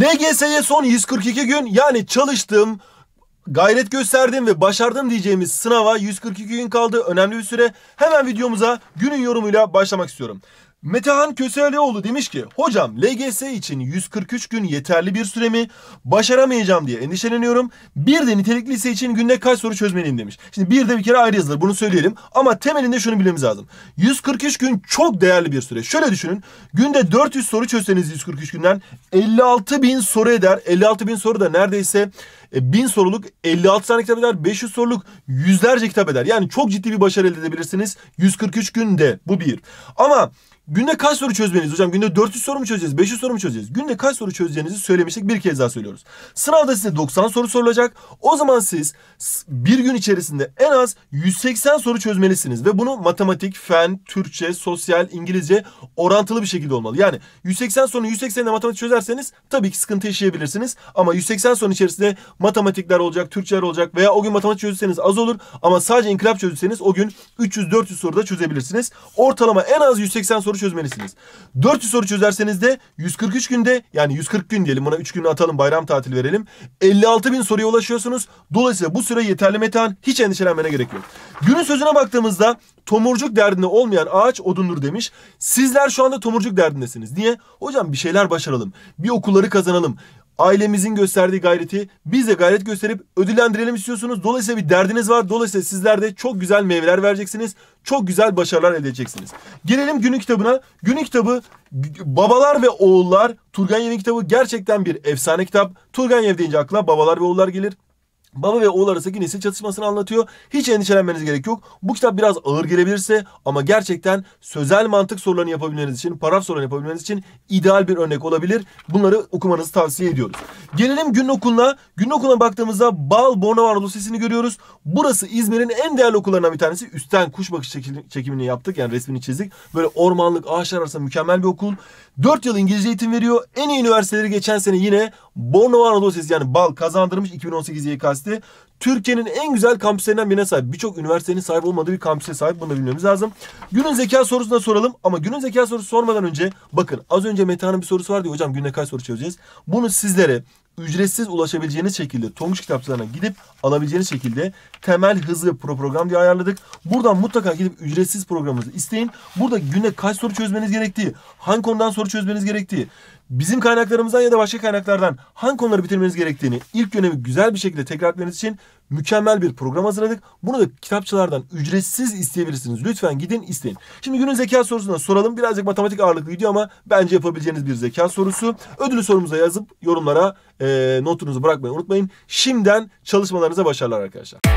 LGS'ye son 142 gün yani çalıştım, gayret gösterdim ve başardım diyeceğimiz sınava 142 gün kaldı. Önemli bir süre. Hemen videomuza günün yorumuyla başlamak istiyorum. Metehan Kösealioğlu demiş ki hocam LGS için 143 gün yeterli bir süre mi? Başaramayacağım diye endişeleniyorum. Bir de nitelikli lise için günde kaç soru çözmeliyim demiş. Şimdi bir de bir kere ayrı yazılır bunu söyleyelim. Ama temelinde şunu bilmemiz lazım. 143 gün çok değerli bir süre. Şöyle düşünün günde 400 soru çözseniz 143 günden 56 bin soru eder. 56 bin soru da neredeyse 1000 e, soruluk 56 tane kitap eder. 500 soruluk yüzlerce kitap eder. Yani çok ciddi bir başarı elde edebilirsiniz. 143 günde bu bir. Ama günde kaç soru çözmeniz hocam? Günde 400 soru mu çözeceğiz? 500 soru mu çözeceğiz? Günde kaç soru çözeceğinizi söylemiştik. Bir kez daha söylüyoruz. Sınavda size 90 soru sorulacak. O zaman siz bir gün içerisinde en az 180 soru çözmelisiniz. Ve bunu matematik, fen, Türkçe, sosyal, İngilizce orantılı bir şekilde olmalı. Yani 180 sorunun 180'inde matematik çözerseniz tabii ki sıkıntı yaşayabilirsiniz. Ama 180 sorun içerisinde matematikler olacak, Türkçeler olacak veya o gün matematik çözürseniz az olur ama sadece inkılap çözürseniz o gün 300-400 soruda çözebilirsiniz. Ortalama en az 180 soru çözmelisiniz. 400 soru çözerseniz de 143 günde yani 140 gün diyelim buna 3 gün atalım bayram tatil verelim. 56 bin soruya ulaşıyorsunuz. Dolayısıyla bu süre yeterli metan hiç endişelenmene gerek yok. Günün sözüne baktığımızda tomurcuk derdinde olmayan ağaç odundur demiş. Sizler şu anda tomurcuk derdindesiniz. Niye? Hocam bir şeyler başaralım. Bir okulları kazanalım ailemizin gösterdiği gayreti biz de gayret gösterip ödüllendirelim istiyorsunuz. Dolayısıyla bir derdiniz var. Dolayısıyla sizler de çok güzel meyveler vereceksiniz. Çok güzel başarılar elde edeceksiniz. Gelelim günü kitabına. Günün kitabı Babalar ve Oğullar. Turgenev'in kitabı gerçekten bir efsane kitap. Turgenev deyince akla Babalar ve Oğullar gelir. Baba ve oğul arasındaki nesil çatışmasını anlatıyor. Hiç endişelenmeniz gerek yok. Bu kitap biraz ağır gelebilirse ama gerçekten sözel mantık sorularını yapabilmeniz için, paragraf sorularını yapabilmeniz için ideal bir örnek olabilir. Bunları okumanızı tavsiye ediyoruz. Gelelim günün okuluna. Günün okuluna baktığımızda Bal Bornavara Lisesi'ni görüyoruz. Burası İzmir'in en değerli okullarından bir tanesi. Üstten kuş bakış çekimini yaptık. Yani resmini çizdik. Böyle ormanlık, ağaçlar arasında mükemmel bir okul. 4 yıl İngilizce eğitim veriyor. En iyi üniversiteleri geçen sene yine Bornavara Lisesi yani Bal kazandırmış 2018 YKS Üniversitesi Türkiye'nin en güzel kampüslerinden birine sahip. Birçok üniversitenin sahip olmadığı bir kampüse sahip. Bunu da bilmemiz lazım. Günün zeka sorusunu da soralım. Ama günün zeka sorusu sormadan önce bakın az önce Metehan'ın bir sorusu vardı. Hocam günde kaç soru çözeceğiz? Bunu sizlere ücretsiz ulaşabileceğiniz şekilde Tonguç kitapçılarına gidip alabileceğiniz şekilde temel hızlı pro program diye ayarladık. Buradan mutlaka gidip ücretsiz programınızı isteyin. Burada güne kaç soru çözmeniz gerektiği, hangi konudan soru çözmeniz gerektiği, bizim kaynaklarımızdan ya da başka kaynaklardan hangi konuları bitirmeniz gerektiğini ilk dönemi güzel bir şekilde tekrar etmeniz için mükemmel bir program hazırladık. Bunu da kitapçılardan ücretsiz isteyebilirsiniz. Lütfen gidin isteyin. Şimdi günün zeka sorusuna soralım. Birazcık matematik ağırlıklı gidiyor ama bence yapabileceğiniz bir zeka sorusu. Ödülü sorumuza yazıp yorumlara e, notunuzu bırakmayı unutmayın. Şimdiden çalışmalarınıza başarılar arkadaşlar.